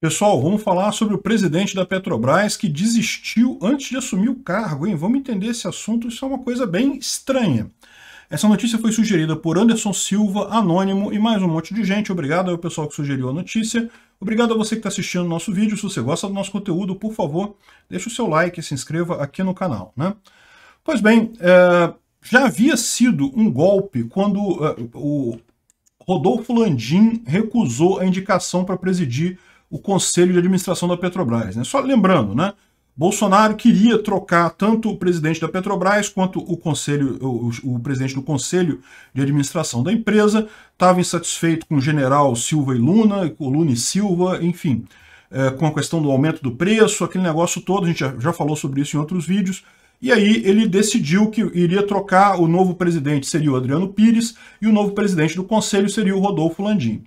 Pessoal, vamos falar sobre o presidente da Petrobras que desistiu antes de assumir o cargo, hein? Vamos entender esse assunto, isso é uma coisa bem estranha. Essa notícia foi sugerida por Anderson Silva, Anônimo e mais um monte de gente. Obrigado ao pessoal que sugeriu a notícia. Obrigado a você que está assistindo o nosso vídeo. Se você gosta do nosso conteúdo, por favor, deixe o seu like e se inscreva aqui no canal, né? Pois bem, é... já havia sido um golpe quando é, o Rodolfo Landim recusou a indicação para presidir o Conselho de Administração da Petrobras. Né? Só lembrando, né? Bolsonaro queria trocar tanto o presidente da Petrobras quanto o conselho, o, o presidente do conselho de administração da empresa. Estava insatisfeito com o general Silva e Luna, com o Luna e Silva, enfim, é, com a questão do aumento do preço, aquele negócio todo. A gente já, já falou sobre isso em outros vídeos. E aí ele decidiu que iria trocar o novo presidente, seria o Adriano Pires, e o novo presidente do conselho seria o Rodolfo Landim.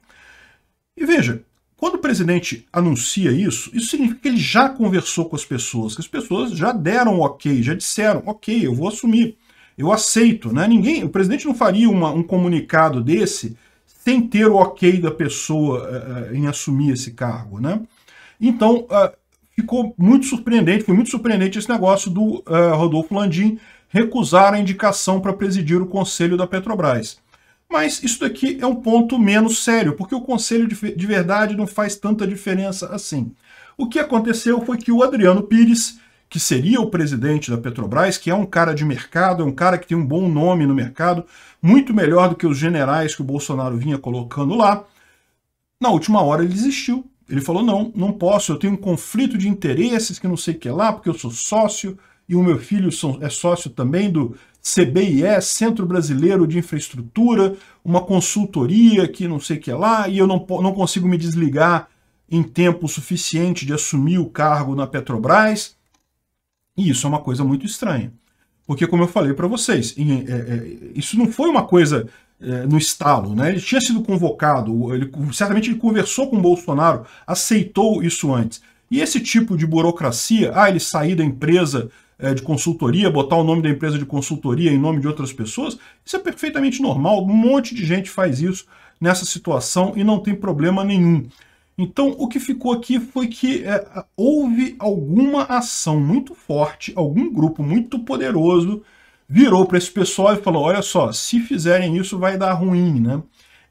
E veja, quando o presidente anuncia isso, isso significa que ele já conversou com as pessoas, que as pessoas já deram ok, já disseram ok, eu vou assumir, eu aceito, né? Ninguém, o presidente não faria uma, um comunicado desse sem ter o ok da pessoa uh, em assumir esse cargo, né? Então uh, ficou muito surpreendente, foi muito surpreendente esse negócio do uh, Rodolfo Landim recusar a indicação para presidir o conselho da Petrobras. Mas isso daqui é um ponto menos sério, porque o conselho de verdade não faz tanta diferença assim. O que aconteceu foi que o Adriano Pires, que seria o presidente da Petrobras, que é um cara de mercado, é um cara que tem um bom nome no mercado, muito melhor do que os generais que o Bolsonaro vinha colocando lá, na última hora ele desistiu. Ele falou, não, não posso, eu tenho um conflito de interesses que não sei o que é lá, porque eu sou sócio, e o meu filho são, é sócio também do CBIE, Centro Brasileiro de Infraestrutura, uma consultoria que não sei o que é lá, e eu não, não consigo me desligar em tempo suficiente de assumir o cargo na Petrobras. E isso é uma coisa muito estranha. Porque, como eu falei para vocês, em, é, é, isso não foi uma coisa é, no estalo. Né? Ele tinha sido convocado, ele, certamente ele conversou com o Bolsonaro, aceitou isso antes. E esse tipo de burocracia, ah, ele sair da empresa é, de consultoria, botar o nome da empresa de consultoria em nome de outras pessoas, isso é perfeitamente normal. Um monte de gente faz isso nessa situação e não tem problema nenhum. Então, o que ficou aqui foi que é, houve alguma ação muito forte, algum grupo muito poderoso virou para esse pessoal e falou: olha só, se fizerem isso vai dar ruim, né?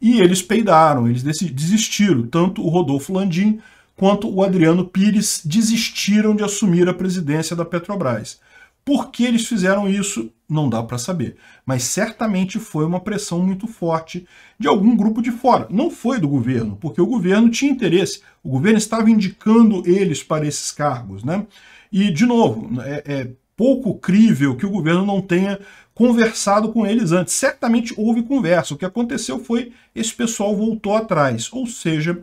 E eles peidaram, eles desistiram, tanto o Rodolfo Landim quanto o Adriano Pires desistiram de assumir a presidência da Petrobras. Por que eles fizeram isso, não dá para saber. Mas certamente foi uma pressão muito forte de algum grupo de fora. Não foi do governo, porque o governo tinha interesse. O governo estava indicando eles para esses cargos. Né? E, de novo, é, é pouco crível que o governo não tenha conversado com eles antes. Certamente houve conversa. O que aconteceu foi esse pessoal voltou atrás. Ou seja,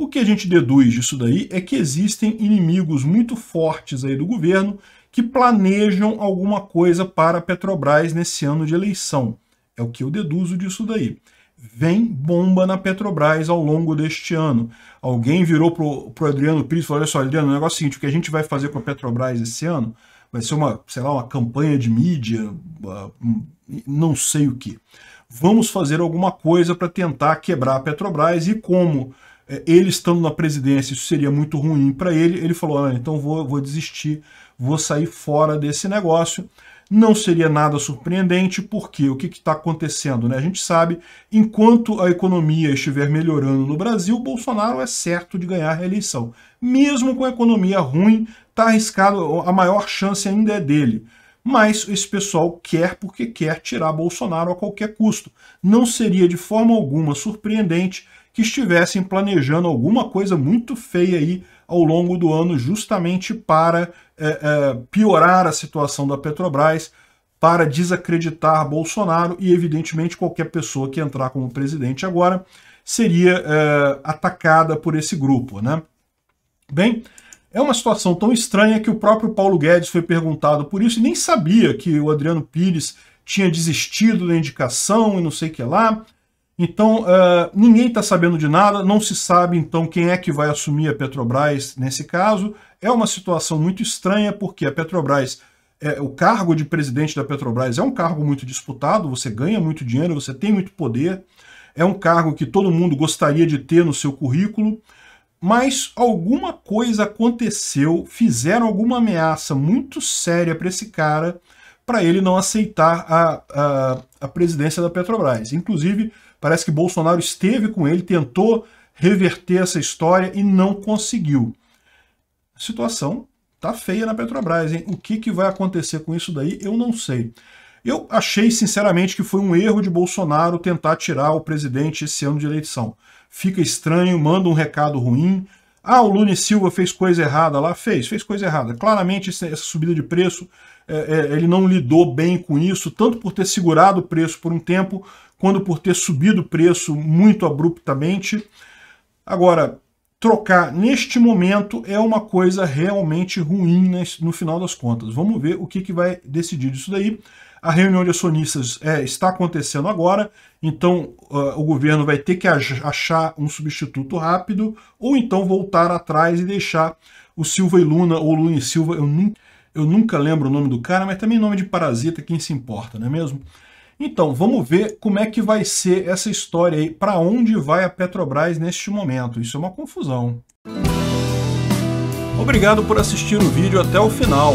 o que a gente deduz disso daí é que existem inimigos muito fortes aí do governo que planejam alguma coisa para a Petrobras nesse ano de eleição. É o que eu deduzo disso daí. Vem bomba na Petrobras ao longo deste ano. Alguém virou pro, o Adriano Pires e falou, olha só, Adriano, o negócio é o seguinte, o que a gente vai fazer com a Petrobras esse ano vai ser uma, sei lá, uma campanha de mídia, não sei o que. Vamos fazer alguma coisa para tentar quebrar a Petrobras e como é, ele estando na presidência, isso seria muito ruim para ele. Ele falou: ah, então vou, vou desistir, vou sair fora desse negócio. Não seria nada surpreendente, porque o que está acontecendo? Né? A gente sabe, enquanto a economia estiver melhorando no Brasil, Bolsonaro é certo de ganhar a reeleição. Mesmo com a economia ruim, está arriscado, a maior chance ainda é dele mas esse pessoal quer porque quer tirar Bolsonaro a qualquer custo. Não seria de forma alguma surpreendente que estivessem planejando alguma coisa muito feia aí ao longo do ano, justamente para é, é, piorar a situação da Petrobras, para desacreditar Bolsonaro e, evidentemente, qualquer pessoa que entrar como presidente agora seria é, atacada por esse grupo, né? Bem, é uma situação tão estranha que o próprio Paulo Guedes foi perguntado por isso e nem sabia que o Adriano Pires tinha desistido da indicação e não sei o que lá. Então, uh, ninguém está sabendo de nada, não se sabe então quem é que vai assumir a Petrobras nesse caso. É uma situação muito estranha, porque a Petrobras, é, o cargo de presidente da Petrobras é um cargo muito disputado, você ganha muito dinheiro, você tem muito poder, é um cargo que todo mundo gostaria de ter no seu currículo, mas alguma coisa aconteceu, fizeram alguma ameaça muito séria para esse cara, para ele não aceitar a, a, a presidência da Petrobras. Inclusive Parece que Bolsonaro esteve com ele, tentou reverter essa história e não conseguiu. A situação tá feia na Petrobras, hein? O que, que vai acontecer com isso daí, eu não sei. Eu achei, sinceramente, que foi um erro de Bolsonaro tentar tirar o presidente esse ano de eleição. Fica estranho, manda um recado ruim, ah, o Lune Silva fez coisa errada lá? Fez, fez coisa errada. Claramente, essa subida de preço, é, é, ele não lidou bem com isso, tanto por ter segurado o preço por um tempo, quanto por ter subido o preço muito abruptamente. Agora, trocar neste momento é uma coisa realmente ruim né, no final das contas. Vamos ver o que, que vai decidir disso daí. A reunião de acionistas é, está acontecendo agora, então uh, o governo vai ter que achar um substituto rápido, ou então voltar atrás e deixar o Silva e Luna, ou Luna e Silva, eu, nu eu nunca lembro o nome do cara, mas também nome de parasita, quem se importa, não é mesmo? Então, vamos ver como é que vai ser essa história aí, para onde vai a Petrobras neste momento. Isso é uma confusão. Obrigado por assistir o vídeo até o final.